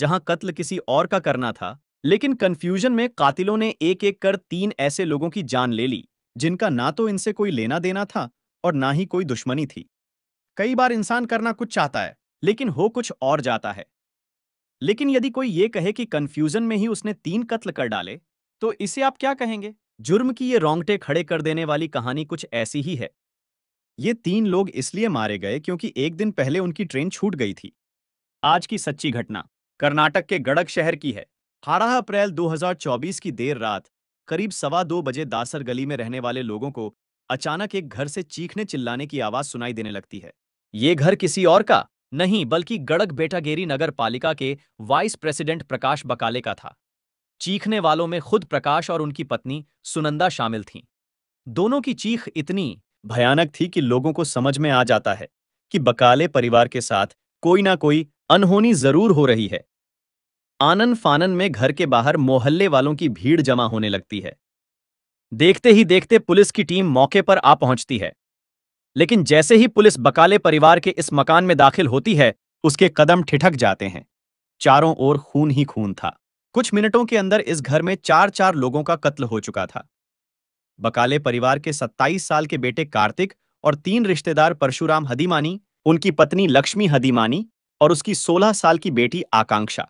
जहां कत्ल किसी और का करना था लेकिन कंफ्यूजन में कातिलों ने एक एक कर तीन ऐसे लोगों की जान ले ली जिनका ना तो इनसे कोई लेना देना था और ना ही कोई दुश्मनी थी कई बार इंसान करना कुछ चाहता है लेकिन हो कुछ और जाता है लेकिन यदि कोई ये कहे कि कंफ्यूजन में ही उसने तीन कत्ल कर डाले तो इसे आप क्या कहेंगे जुर्म की ये रोंगटे खड़े कर देने वाली कहानी कुछ ऐसी ही है ये तीन लोग इसलिए मारे गए क्योंकि एक दिन पहले उनकी ट्रेन छूट गई थी आज की सच्ची घटना कर्नाटक के गड़क शहर की है अठारह अप्रैल 2024 की देर रात करीब सवा दो बजे दासर गली में रहने वाले लोगों को अचानक एक घर से चीखने चिल्लाने की आवाज सुनाई देने लगती है ये घर किसी और का नहीं बल्कि गड़क बेटागेरी नगर पालिका के वाइस प्रेसिडेंट प्रकाश बकाले का था चीखने वालों में खुद प्रकाश और उनकी पत्नी सुनंदा शामिल थीं दोनों की चीख इतनी भयानक थी कि लोगों को समझ में आ जाता है कि बकाले परिवार के साथ कोई ना कोई अनहोनी जरूर हो रही है आनन फानन में घर के बाहर मोहल्ले वालों की भीड़ जमा होने लगती है देखते ही देखते पुलिस की टीम मौके पर आ पहुंचती है लेकिन जैसे ही पुलिस बकाले परिवार के इस मकान में दाखिल होती है उसके कदम ठिठक जाते हैं चारों ओर खून ही खून था कुछ मिनटों के अंदर इस घर में चार चार लोगों का कत्ल हो चुका था बकाले परिवार के 27 साल के बेटे कार्तिक और तीन रिश्तेदार परशुराम हदीमानी उनकी पत्नी लक्ष्मी हदीमानी और उसकी 16 साल की बेटी आकांक्षा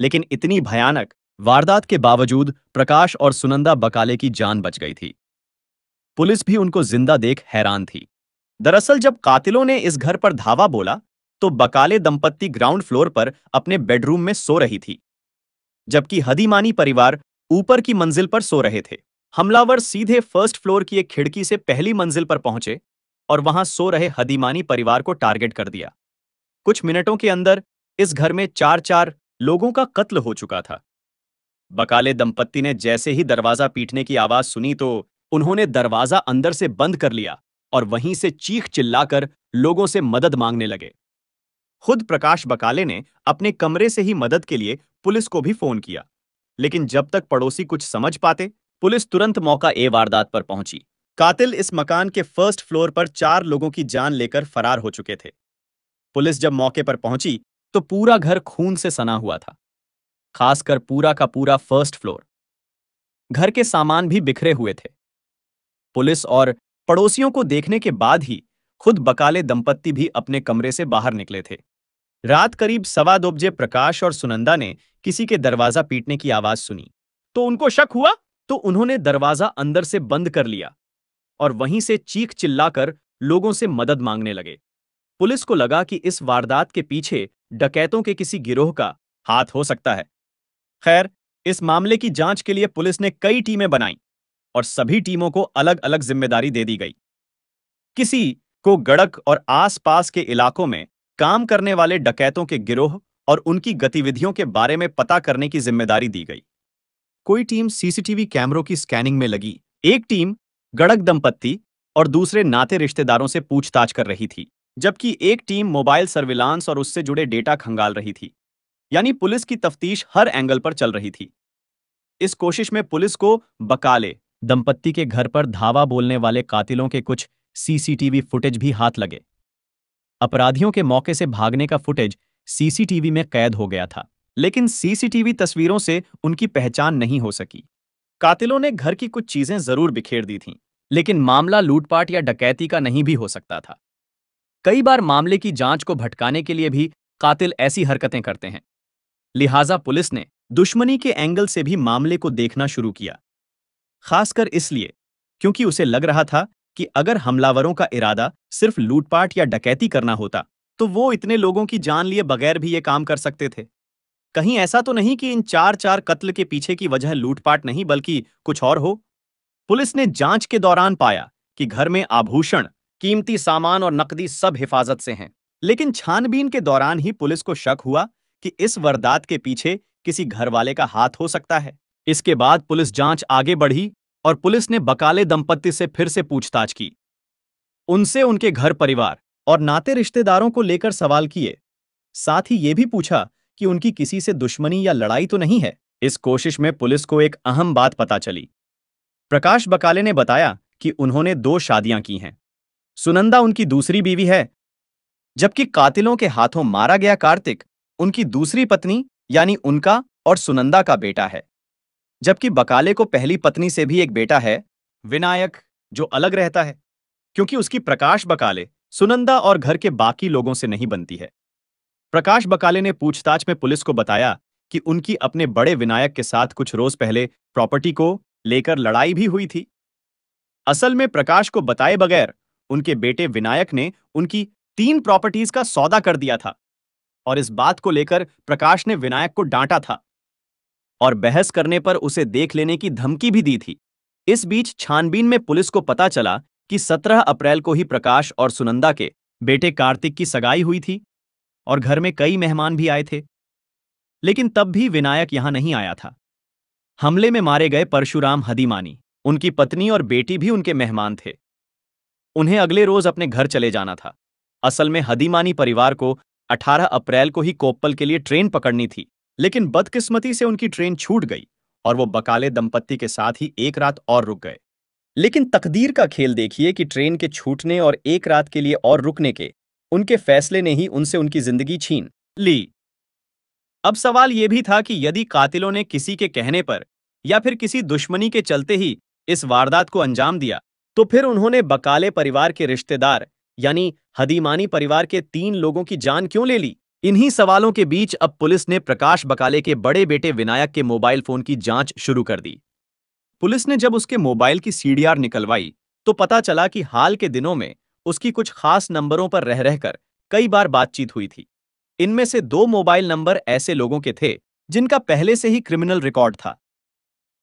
लेकिन इतनी भयानक वारदात के बावजूद प्रकाश और सुनंदा बकाले की जान बच गई थी पुलिस भी उनको जिंदा देख हैरान थी दरअसल जब कातिलों ने इस घर पर धावा बोला तो बकाले दंपत्ति ग्राउंड फ्लोर पर अपने बेडरूम में सो रही थी जबकि हदीमानी परिवार ऊपर की मंजिल पर सो रहे थे हमलावर सीधे फर्स्ट फ्लोर की एक खिड़की से पहली मंजिल पर पहुंचे और वहां सो रहे हदीमानी परिवार को टारगेट कर दिया कुछ मिनटों के अंदर इस घर में चार चार लोगों का कत्ल हो चुका था बकाले दंपत्ति ने जैसे ही दरवाजा पीटने की आवाज सुनी तो उन्होंने दरवाजा अंदर से बंद कर लिया और वहीं से चीख चिल्लाकर लोगों से मदद मांगने लगे खुद प्रकाश बकाले ने अपने कमरे से ही मदद के लिए पुलिस को भी फोन किया लेकिन जब तक पड़ोसी कुछ समझ पाते पुलिस तुरंत मौका ए वारदात पर पहुंची कातिल इस मकान के फर्स्ट फ्लोर पर चार लोगों की जान लेकर फरार हो चुके थे पुलिस जब मौके पर पहुंची तो पूरा घर खून से सना हुआ था खासकर पूरा का पूरा फर्स्ट फ्लोर घर के सामान भी बिखरे हुए थे पुलिस और पड़ोसियों को देखने के बाद ही खुद बकाले दंपत्ति भी अपने कमरे से बाहर निकले थे रात करीब सवा दो बजे प्रकाश और सुनंदा ने किसी के दरवाजा पीटने की आवाज सुनी तो उनको शक हुआ तो उन्होंने दरवाजा अंदर से बंद कर लिया और वहीं से चीख चिल्लाकर लोगों से मदद मांगने लगे पुलिस को लगा कि इस वारदात के पीछे डकैतों के किसी गिरोह का हाथ हो सकता है खैर इस मामले की जांच के लिए पुलिस ने कई टीमें बनाई और सभी टीमों को अलग अलग जिम्मेदारी दे दी गई किसी को गड़क और आसपास के इलाकों में काम करने वाले डकैतों के गिरोह और उनकी गतिविधियों के बारे में पता करने की जिम्मेदारी दी गई कोई टीम सीसीटीवी कैमरों की स्कैनिंग में लगी एक टीम गड़क दंपत्ति और दूसरे नाते रिश्तेदारों से पूछताछ कर रही थी जबकि एक टीम मोबाइल सर्विलांस और उससे जुड़े डेटा खंगाल रही थी यानी पुलिस की तफ्तीश हर एंगल पर चल रही थी इस कोशिश में पुलिस को बकाले दंपत्ति के घर पर धावा बोलने वाले कातिलों के कुछ सीसीटीवी फुटेज भी हाथ लगे अपराधियों के मौके से भागने का फुटेज सीसीटीवी में कैद हो गया था लेकिन सीसीटीवी तस्वीरों से उनकी पहचान नहीं हो सकी कातिलों ने घर की कुछ चीजें जरूर बिखेर दी थीं लेकिन मामला लूटपाट या डकैती का नहीं भी हो सकता था कई बार मामले की जांच को भटकाने के लिए भी कातिल ऐसी हरकतें करते हैं लिहाजा पुलिस ने दुश्मनी के एंगल से भी मामले को देखना शुरू किया खासकर इसलिए क्योंकि उसे लग रहा था कि अगर हमलावरों का इरादा सिर्फ लूटपाट या डकैती करना होता तो वो इतने लोगों की जान लिए बगैर भी ये काम कर सकते थे कहीं ऐसा तो नहीं कि इन चार चार कत्ल के पीछे की वजह लूटपाट नहीं बल्कि कुछ और हो पुलिस ने जांच के दौरान पाया कि घर में आभूषण कीमती सामान और नकदी सब हिफाजत से हैं लेकिन छानबीन के दौरान ही पुलिस को शक हुआ कि इस वारदात के पीछे किसी घर वाले का हाथ हो सकता है इसके बाद पुलिस जांच आगे बढ़ी और पुलिस ने बकाले दंपत्ति से फिर से पूछताछ की उनसे उनके घर परिवार और नाते रिश्तेदारों को लेकर सवाल किए साथ ही ये भी पूछा कि उनकी किसी से दुश्मनी या लड़ाई तो नहीं है इस कोशिश में पुलिस को एक अहम बात पता चली प्रकाश बकाले ने बताया कि उन्होंने दो शादियां की हैं सुनंदा उनकी दूसरी बीवी है जबकि कातिलों के हाथों मारा गया कार्तिक उनकी दूसरी पत्नी यानी उनका और सुनंदा का बेटा है जबकि बकाले को पहली पत्नी से भी एक बेटा है विनायक जो अलग रहता है क्योंकि उसकी प्रकाश बकाले सुनंदा और घर के बाकी लोगों से नहीं बनती है प्रकाश बकाले ने पूछताछ में पुलिस को बताया कि उनकी अपने बड़े विनायक के साथ कुछ रोज पहले प्रॉपर्टी को लेकर लड़ाई भी हुई थी असल में प्रकाश को बताए बगैर उनके बेटे विनायक ने उनकी तीन प्रॉपर्टीज का सौदा कर दिया था और इस बात को लेकर प्रकाश ने विनायक को डांटा था और बहस करने पर उसे देख लेने की धमकी भी दी थी इस बीच छानबीन में पुलिस को पता चला कि 17 अप्रैल को ही प्रकाश और सुनंदा के बेटे कार्तिक की सगाई हुई थी और घर में कई मेहमान भी आए थे लेकिन तब भी विनायक यहां नहीं आया था हमले में मारे गए परशुराम हदीमानी उनकी पत्नी और बेटी भी उनके मेहमान थे उन्हें अगले रोज अपने घर चले जाना था असल में हदीमानी परिवार को 18 अप्रैल को ही कोप्पल के लिए ट्रेन पकड़नी थी लेकिन बदकिस्मती से उनकी ट्रेन छूट गई और वो बकाले दंपत्ति के साथ ही एक रात और रुक गए लेकिन तकदीर का खेल देखिए कि ट्रेन के छूटने और एक रात के लिए और रुकने के उनके फैसले ने ही उनसे उनकी जिंदगी छीन ली अब सवाल यह भी था कि यदि कातिलों ने किसी के कहने पर या फिर किसी दुश्मनी के चलते ही इस वारदात को अंजाम दिया तो फिर उन्होंने बकाले परिवार के रिश्तेदार यानी हदीमानी परिवार के तीन लोगों की जान क्यों ले ली इन्हीं सवालों के बीच अब पुलिस ने प्रकाश बकाले के बड़े बेटे विनायक के मोबाइल फोन की जांच शुरू कर दी पुलिस ने जब उसके मोबाइल की सीडीआर निकलवाई तो पता चला कि हाल के दिनों में उसकी कुछ खास नंबरों पर रह रहकर कई बार बातचीत हुई थी इनमें से दो मोबाइल नंबर ऐसे लोगों के थे जिनका पहले से ही क्रिमिनल रिकॉर्ड था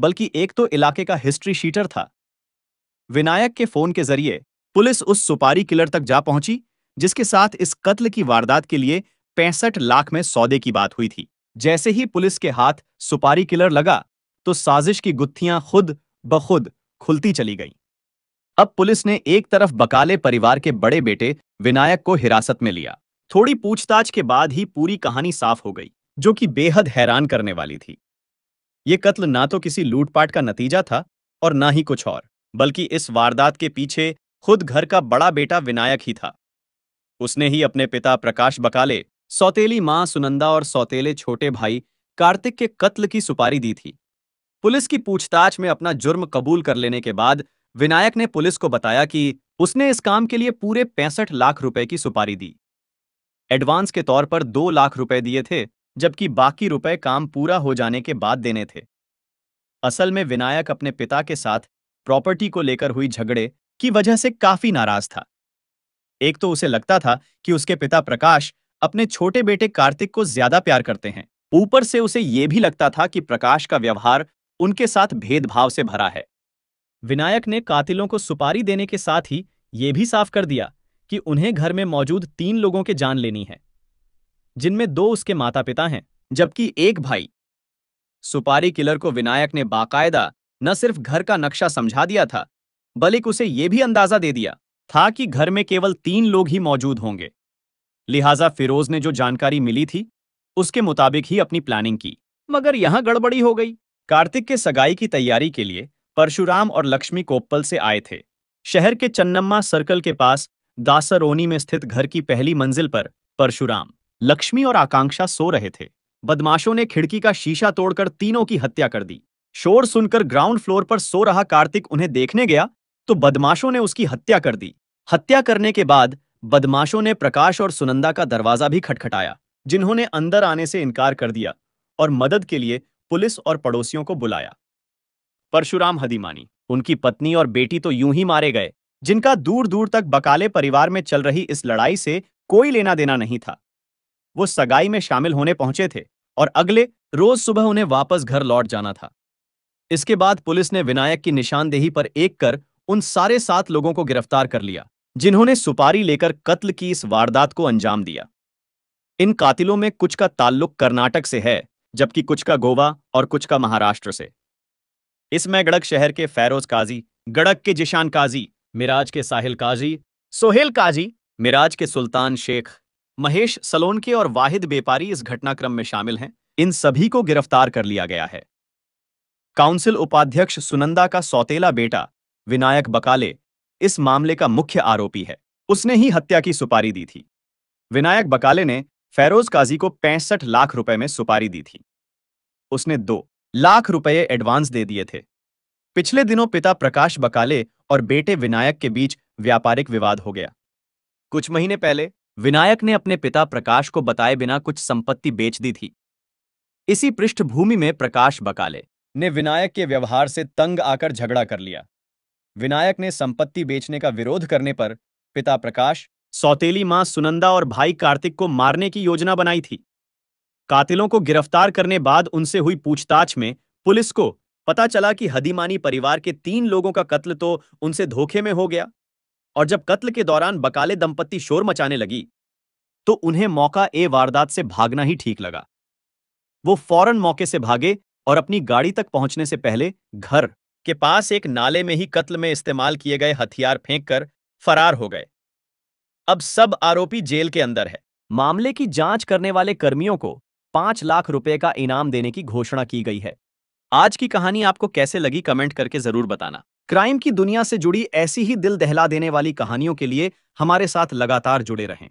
बल्कि एक तो इलाके का हिस्ट्री शीटर था विनायक के फोन के जरिए पुलिस उस सुपारी किलर तक जा पहुंची जिसके साथ इस कत्ल की वारदात के लिए पैंसठ लाख में सौदे की बात हुई थी जैसे ही पुलिस के हाथ सुपारी किलर लगा तो साजिश की गुत्थियां खुद बखुद खुलती चली गईं। अब पुलिस ने एक तरफ बकाले परिवार के बड़े बेटे विनायक को हिरासत में लिया थोड़ी पूछताछ के बाद ही पूरी कहानी साफ हो गई जो कि बेहद हैरान करने वाली थी ये कत्ल ना तो किसी लूटपाट का नतीजा था और ना ही कुछ और बल्कि इस वारदात के पीछे खुद घर का बड़ा बेटा विनायक ही था उसने ही अपने पिता प्रकाश बकाले सौतेली मां सुनंदा और सौतेले छोटे भाई कार्तिक के कत्ल की सुपारी दी थी पुलिस की पूछताछ में अपना जुर्म कबूल कर लेने के बाद विनायक ने पुलिस को बताया कि उसने इस काम के लिए पूरे पैंसठ लाख रुपए की सुपारी दी एडवांस के तौर पर दो लाख रुपए दिए थे जबकि बाकी रुपए काम पूरा हो जाने के बाद देने थे असल में विनायक अपने पिता के साथ प्रॉपर्टी को लेकर हुई झगड़े की वजह से काफी नाराज था एक तो उसे लगता था कि उसके पिता प्रकाश अपने छोटे बेटे कार्तिक को ज्यादा प्यार करते हैं ऊपर से उसे यह भी लगता था कि प्रकाश का व्यवहार उनके साथ भेदभाव से भरा है विनायक ने कातिलों को सुपारी देने के साथ ही यह भी साफ कर दिया कि उन्हें घर में मौजूद तीन लोगों के जान लेनी है जिनमें दो उसके माता पिता हैं जबकि एक भाई सुपारी किलर को विनायक ने बाकायदा न सिर्फ घर का नक्शा समझा दिया था बल्कि उसे यह भी अंदाजा दे दिया था कि घर में केवल तीन लोग ही मौजूद होंगे लिहाजा फिरोज ने जो जानकारी मिली थी उसके मुताबिक ही अपनी प्लानिंग की मगर यहां गड़बड़ी हो गई कार्तिक के सगाई की तैयारी के लिए परशुराम और लक्ष्मी कोप्पल से आए थे शहर के चन्नम्मा सर्कल के पास दासरोनी में स्थित घर की पहली मंजिल पर परशुराम लक्ष्मी और आकांक्षा सो रहे थे बदमाशों ने खिड़की का शीशा तोड़कर तीनों की हत्या कर दी शोर सुनकर ग्राउंड फ्लोर पर सो रहा कार्तिक उन्हें देखने गया तो बदमाशों ने उसकी हत्या कर दी हत्या करने के बाद बदमाशों ने प्रकाश और सुनंदा का दरवाजा भी खटखटाया जिन्होंने अंदर आने से इनकार कर दिया और मदद के लिए पुलिस और पड़ोसियों को बुलाया परशुराम हदीमानी उनकी पत्नी और बेटी तो यूं ही मारे गए जिनका दूर दूर तक बकाले परिवार में चल रही इस लड़ाई से कोई लेना देना नहीं था वो सगाई में शामिल होने पहुंचे थे और अगले रोज सुबह उन्हें वापस घर लौट जाना था इसके बाद पुलिस ने विनायक की निशानदेही पर एक कर उन सारे सात लोगों को गिरफ्तार कर लिया जिन्होंने सुपारी लेकर कत्ल की इस वारदात को अंजाम दिया इन कातिलों में कुछ का ताल्लुक कर्नाटक से है जबकि कुछ का गोवा और कुछ का महाराष्ट्र से इसमें गड़क शहर के फैरोज काजी गड़क के जिशान काजी मिराज के साहिल काजी सोहेल काजी मिराज के सुल्तान शेख महेश सलोनके और वाहिद बेपारी इस घटनाक्रम में शामिल हैं इन सभी को गिरफ्तार कर लिया गया है काउंसिल उपाध्यक्ष सुनंदा का सौतेला बेटा विनायक बकाले इस मामले का मुख्य आरोपी है उसने ही हत्या की सुपारी दी थी विनायक बकाले ने फैरोज काजी को पैंसठ लाख रुपए में सुपारी दी थी उसने दो लाख रुपए एडवांस दे दिए थे पिछले दिनों पिता प्रकाश बकाले और बेटे विनायक के बीच व्यापारिक विवाद हो गया कुछ महीने पहले विनायक ने अपने पिता प्रकाश को बताए बिना कुछ संपत्ति बेच दी थी इसी पृष्ठभूमि में प्रकाश बकाले ने विनायक के व्यवहार से तंग आकर झगड़ा कर लिया विनायक ने संपत्ति बेचने का विरोध करने पर पिता प्रकाश सौतेली मां सुनंदा और भाई कार्तिक को मारने की योजना बनाई थी कातिलों को गिरफ्तार करने बाद उनसे हुई पूछताछ में पुलिस को पता चला कि हदीमानी परिवार के तीन लोगों का कत्ल तो उनसे धोखे में हो गया और जब कत्ल के दौरान बकाले दंपत्ति शोर मचाने लगी तो उन्हें मौका ए वारदात से भागना ही ठीक लगा वो फौरन मौके से भागे और अपनी गाड़ी तक पहुंचने से पहले घर के पास एक नाले में ही कत्ल में इस्तेमाल किए गए हथियार फेंककर फरार हो गए अब सब आरोपी जेल के अंदर है मामले की जांच करने वाले कर्मियों को पांच लाख रुपए का इनाम देने की घोषणा की गई है आज की कहानी आपको कैसे लगी कमेंट करके जरूर बताना क्राइम की दुनिया से जुड़ी ऐसी ही दिल दहला देने वाली कहानियों के लिए हमारे साथ लगातार जुड़े रहें